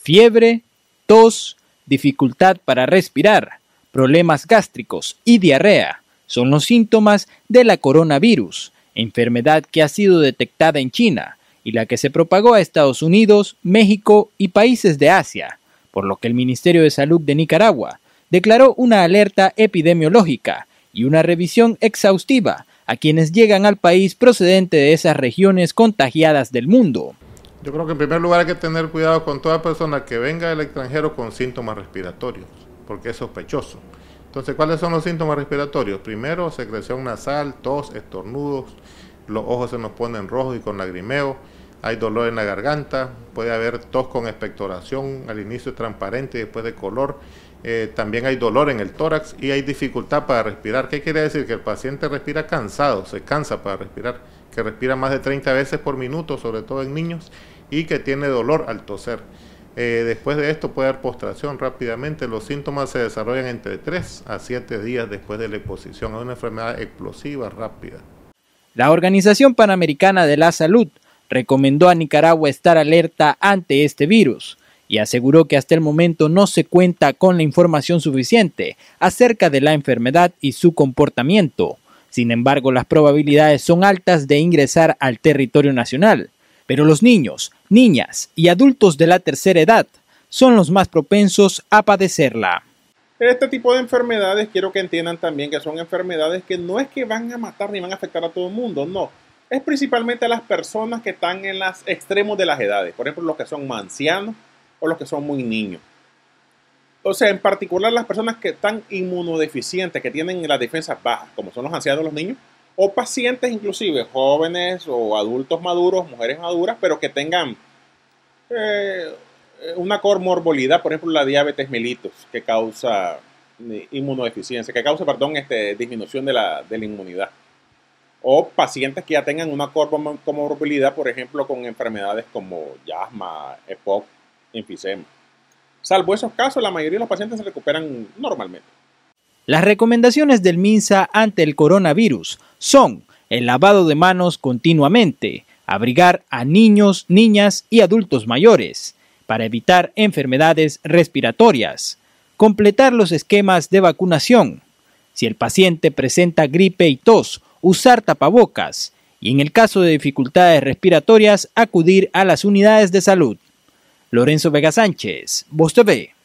fiebre, tos, dificultad para respirar, problemas gástricos y diarrea son los síntomas de la coronavirus, enfermedad que ha sido detectada en China y la que se propagó a Estados Unidos, México y países de Asia, por lo que el Ministerio de Salud de Nicaragua declaró una alerta epidemiológica y una revisión exhaustiva a quienes llegan al país procedente de esas regiones contagiadas del mundo. Yo creo que en primer lugar hay que tener cuidado con toda persona que venga del extranjero con síntomas respiratorios, porque es sospechoso. Entonces, ¿cuáles son los síntomas respiratorios? Primero, secreción nasal, tos, estornudos, los ojos se nos ponen rojos y con lagrimeo hay dolor en la garganta, puede haber tos con expectoración, al inicio transparente y después de color. Eh, también hay dolor en el tórax y hay dificultad para respirar. ¿Qué quiere decir? Que el paciente respira cansado, se cansa para respirar, que respira más de 30 veces por minuto, sobre todo en niños, y que tiene dolor al toser. Eh, después de esto puede haber postración rápidamente. Los síntomas se desarrollan entre 3 a 7 días después de la exposición. Es una enfermedad explosiva rápida. La Organización Panamericana de la Salud recomendó a Nicaragua estar alerta ante este virus y aseguró que hasta el momento no se cuenta con la información suficiente acerca de la enfermedad y su comportamiento. Sin embargo, las probabilidades son altas de ingresar al territorio nacional. Pero los niños, niñas y adultos de la tercera edad son los más propensos a padecerla. Este tipo de enfermedades quiero que entiendan también que son enfermedades que no es que van a matar ni van a afectar a todo el mundo, no, es principalmente las personas que están en los extremos de las edades, por ejemplo, los que son ancianos o los que son muy niños. O sea, en particular las personas que están inmunodeficientes, que tienen las defensas bajas, como son los ancianos, los niños, o pacientes inclusive, jóvenes o adultos maduros, mujeres maduras, pero que tengan eh, una comorbilidad, por ejemplo, la diabetes mellitus, que causa eh, inmunodeficiencia, que causa, perdón, este, disminución de la, de la inmunidad o pacientes que ya tengan una comorbilidad, por ejemplo, con enfermedades como asma, EPOC, enfisema. Salvo esos casos, la mayoría de los pacientes se recuperan normalmente. Las recomendaciones del MINSA ante el coronavirus son el lavado de manos continuamente, abrigar a niños, niñas y adultos mayores para evitar enfermedades respiratorias, completar los esquemas de vacunación. Si el paciente presenta gripe y tos usar tapabocas y en el caso de dificultades respiratorias acudir a las unidades de salud. Lorenzo Vega Sánchez, Voz TV.